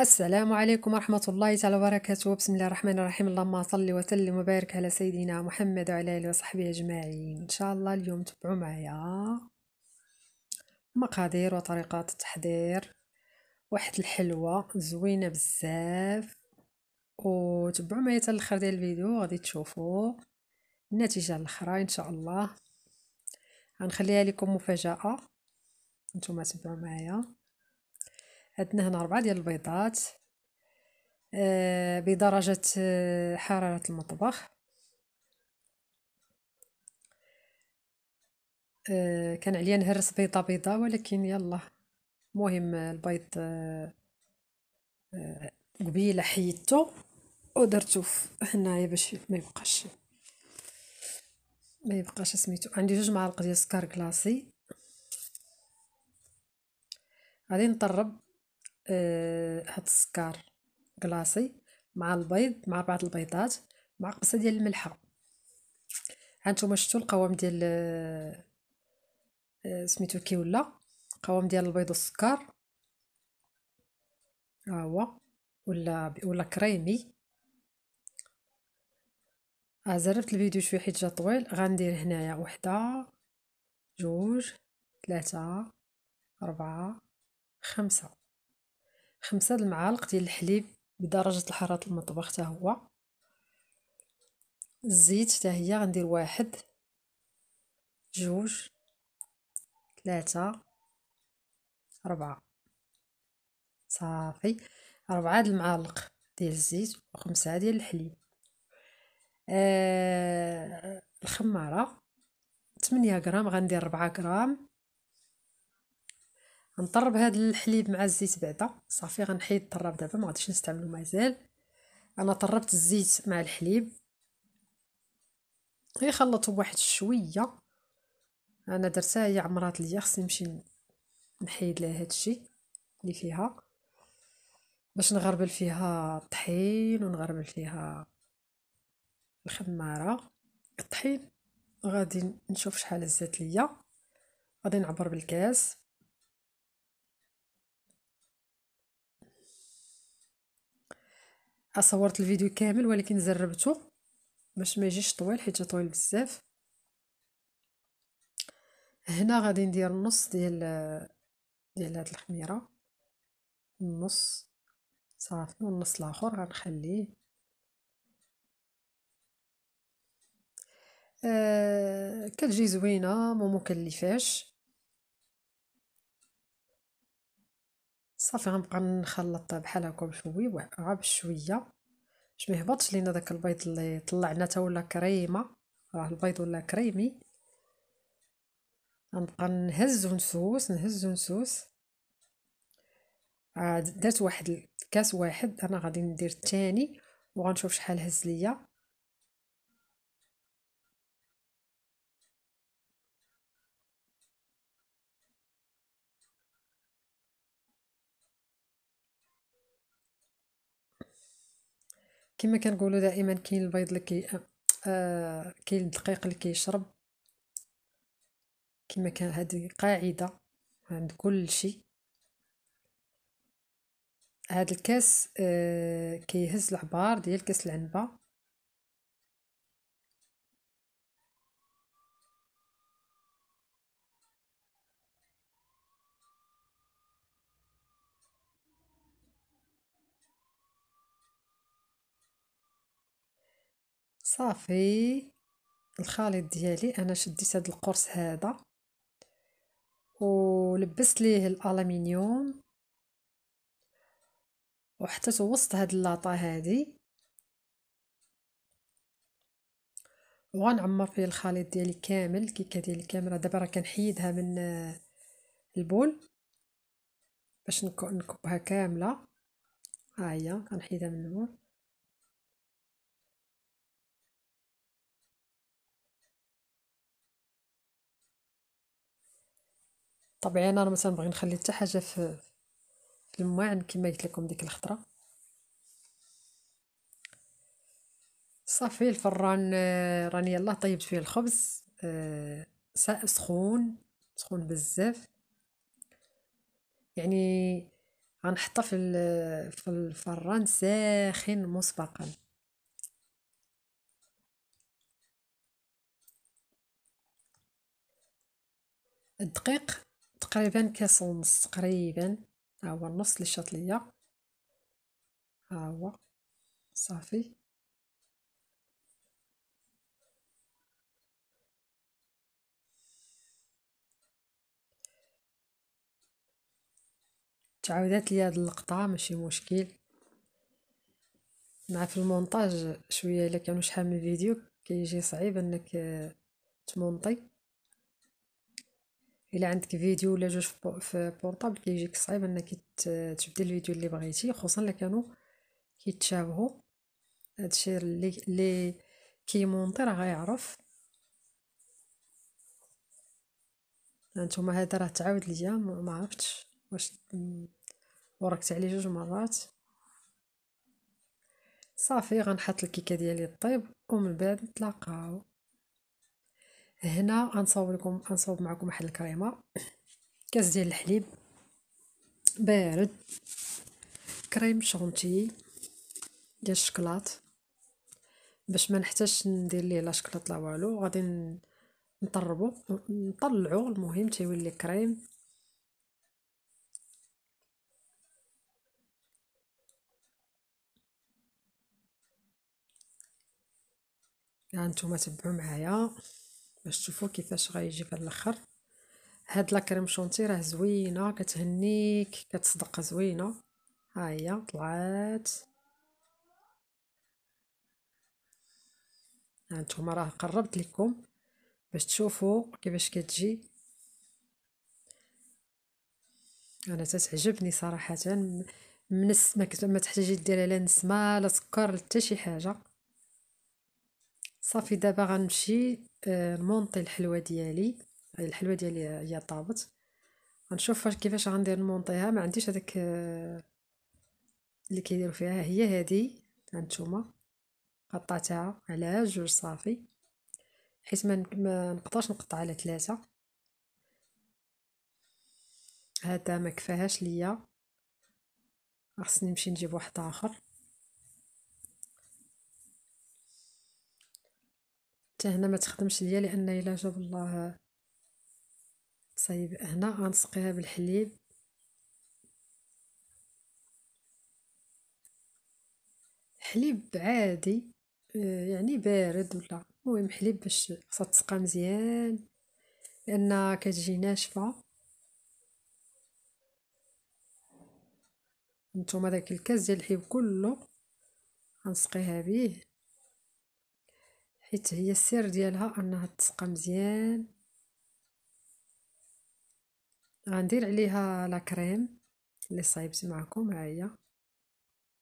السلام عليكم ورحمة الله تعالى وبركاته بسم الله الرحمن الرحيم اللهم صل وسلم وبارك على سيدنا محمد وعلى آله وصحبه أجمعين إن شاء الله اليوم تبعوا معايا مقادير وطريقات التحضير واحد الحلوة زوينة بزاف وتبعوا معايا حتى الاخر ديال الفيديو غادي تشوفوا النتيجة الاخرى إن شاء الله غنخليها لكم مفاجأة نتوما تبعوا معايا عندنا هنا ربعة ديال البيضات آه، بدرجة آه، حرارة المطبخ آه، كان عليا نهرس بيضة بيضة ولكن يلا مهم البيض قبيله حيدته ودرتو هنايا باش ما يبقاش ما يبقاش سميتو عندي جوج معالق ديال السكر كلاصي غادي نطرب آه، هاد السكر كلاصي مع البيض مع بعض البيضات مع قبصه ديال الملحه هانتوما شفتوا القوام ديال آه، سميتو كي ولا القوام ديال البيض والسكر ها هو ولا ولا كريمي ها آه، الفيديو شويه حيت جا طويل غندير هنايا وحده جوج ثلاثه أربعة خمسة خمسة المعالق ديال الحليب بدرجة الحرارة المطبخ تا هو الزيت تا هي غندير واحد جوج ثلاثة أربعة صافي أربعة د المعالق ديال الزيت وخمسة ديال الحليب آه الخمارة تمنية غرام غندير ربعة غرام نطرب هذا الحليب مع الزيت بعدا صافي غنحيد الطراب دابا ما غاديش نستعملو مازال انا طربت الزيت مع الحليب غير خلطو واحد شويه انا درتها هي عمرات ليا خصني نمشي نحيد لها هادشي اللي فيها باش نغربل فيها الطحين ونغربل فيها الخماره الطحين غادي نشوف شحال هزات ليا غادي نعبر بالكاس صورت الفيديو كامل ولكن زربته باش ما يجيش طويل حيت طويل بزاف هنا غادي ندير النص ديال ديال هاد الخميره النص صافي والنص الاخر غنخليه آه كتجي زوينه ما مكلفاش صافي غنبقى نخلط بحال هكا بشوي وعاب بشويه باش ما يهبطش لينا داك البيض اللي طلعنا تا ولا كريمه راه البيض ولا كريمي غنبقى نهز ونسوس نهز ونسوس درت واحد الكاس واحد انا غادي ندير الثاني وغنشوف شحال هز ليا كما كنقولوا دائما كاين البيض اللي كي آه كاين الدقيق اللي كيشرب كما كان هذه قاعده عند كل شيء هذا الكاس آه كيهز العبار ديال كاس العنبه صافي الخليط ديالي انا شديت هذا القرص هذا ولبست ليه الالومنيوم وحطيته وسط هاد اللاطه هادي وغنعمر فيه الخليط ديالي كامل الكيكه ديالي كامله دابا راه كنحيدها من آه، البول باش نكبها كامله ها هي كنحيدها من البول طبيعي انا مثلا بغي نخلي حتى حاجه في المواعن كما قلت لكم ديك الخطره صافي الفران آه، راني يلاه طيبت فيه الخبز آه، سخون سخون بزاف يعني غنحطه في في الفران ساخن مسبقا الدقيق تقريبا كاس ونص تقريبا ها هو النص لي شاط ليا ها هو صافي تعاودات لي هاد اللقطه ماشي مشكل مع في المونتاج شويه الا كانوا شحال من فيديو كيجي صعيب انك تمونطي الا عندك فيديو ولا جوج في بورطابل كيجيك صعيب انك تبدل الفيديو اللي بغيتي خصوصا الا كانوا كيتشابهوا هادشي اللي كي كيمونطي راه غيعرف هانتوما هذا راه تعاود ليا ما عرفتش واش وركت عليه جوج مرات صافي غنحط الكيكه ديالي طيب ومن بعد نتلاقاو هنا غنصاوب لكم غنصاوب معكم واحد الكريمه كاس ديال الحليب بارد كريم شونتي ديال الشكلاط باش ما نحتاجش ندير ليه لا شكلاط لا والو غادي نطربو نطلعو المهم تيولي كريم ها يعني نتوما تبعوا معايا باش تشوفوا كيفاش غيجي في الاخر هاد لا كريم شونتي راه زوينه كتهنيك كتصدق زوينه ها هي طلعات هانتوما راه قربت لكم باش تشوفوا كيفاش كتجي انا تتعجبني صراحه من الس... ما, تحتاجي ديري لا نسمه لا سكر حتى شي حاجه صافي دابا غنمشي نمونطي آه، الحلوه ديالي الحلوه ديالي هي طابت غنشوف كيفاش غندير نمونطيها ما عنديش هذاك آه، اللي كيديروا فيها هي هذه هانتوما قطعتها على جوج صافي حيت ما نقدرش نقطع على ثلاثه هذا ما كفاهاش ليا خصني نمشي نجيب واحد اخر هنا ما تخدمش ليا لان الا جاب الله تصايب هنا غنسقيها بالحليب حليب عادي آه، يعني بارد ولا المهم حليب باش خاصها تسقى مزيان لان كتجي ناشفه نتوما داك الكاس ديال الحليب كله غنسقيها بيه حيت هي السر ديالها انها تسقى مزيان غندير عليها لا كريم اللي صايبت معكم ها هي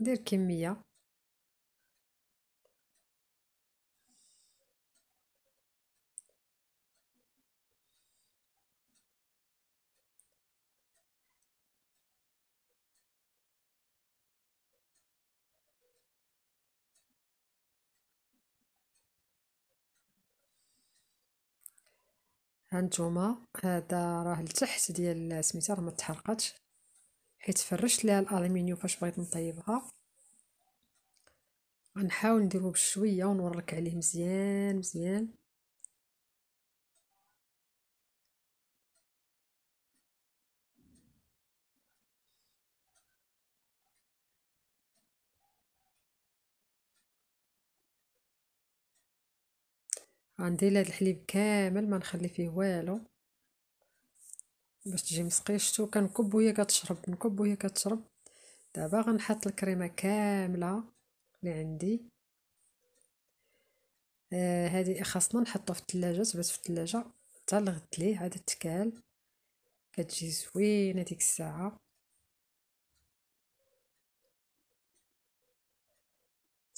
ندير كميه هانتوما هذا راه لتحت ديال سميتها راه ما تحرقاتش حيت فرشت ليها الالومنيو فاش بغيت نطيبها غنحاول نديرو بشويه ونورك عليه مزيان مزيان غندير هاد الحليب كامل ما نخلي فيه والو باش تجي مسقيشتو كنكب وهي كتشرب نكب وهي كتشرب دابا غنحط الكريمه كامله اللي عندي آه خاصنا نحطها في الثلاجه تبات في الثلاجه حتى لغد ليه عاد تكال كتجي زوينه ديك الساعه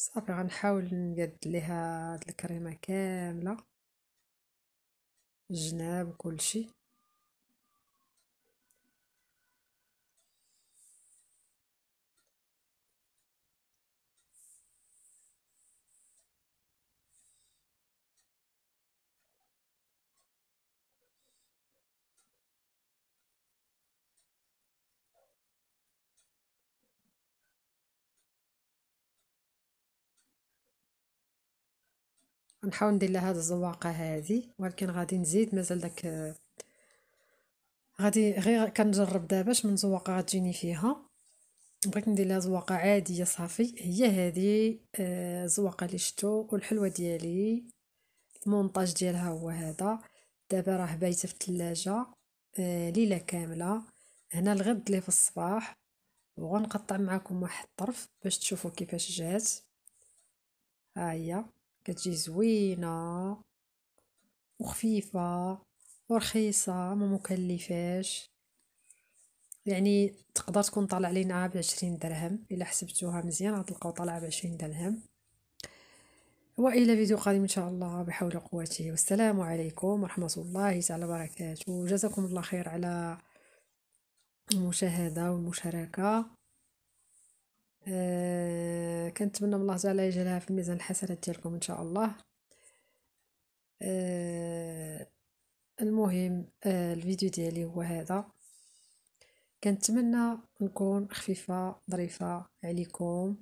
صافي غنحاول نقاد ليها هاد الكريمه كامله الجناب وكلشي نحاول ندير لها هاد الزواقه هادي ولكن غادي نزيد مازال داك غادي غير كنجرب دابا من زواقه غتجيني فيها بغيت ندير لها زواقه عاديه صافي هي هذه آه، الزواقه اللي شتو والحلوه ديالي المونتاج ديالها هو هذا دابا راه بايته في الثلاجه آه، ليله كامله هنا الغد اللي في الصباح وغنقطع معكم واحد الطرف باش تشوفوا كيفاش جات ها هي كتجي زوينة وخفيفة ورخيصة ما مكلفاش يعني تقدر تكون طالع ب بعشرين درهم الا حسبتوها مزيان غتلقاو طالعه بعشرين درهم والى فيديو قادم ان شاء الله بحول قوتي والسلام عليكم ورحمه الله تعالى وبركاته جزاكم الله خير على المشاهده والمشاركه آه، كنتمنى من الله تعالى يجعلها في الميزان الحسنات ديالكم ان شاء الله آه المهم آه الفيديو ديالي هو هذا كنتمنى نكون خفيفه ظريفه عليكم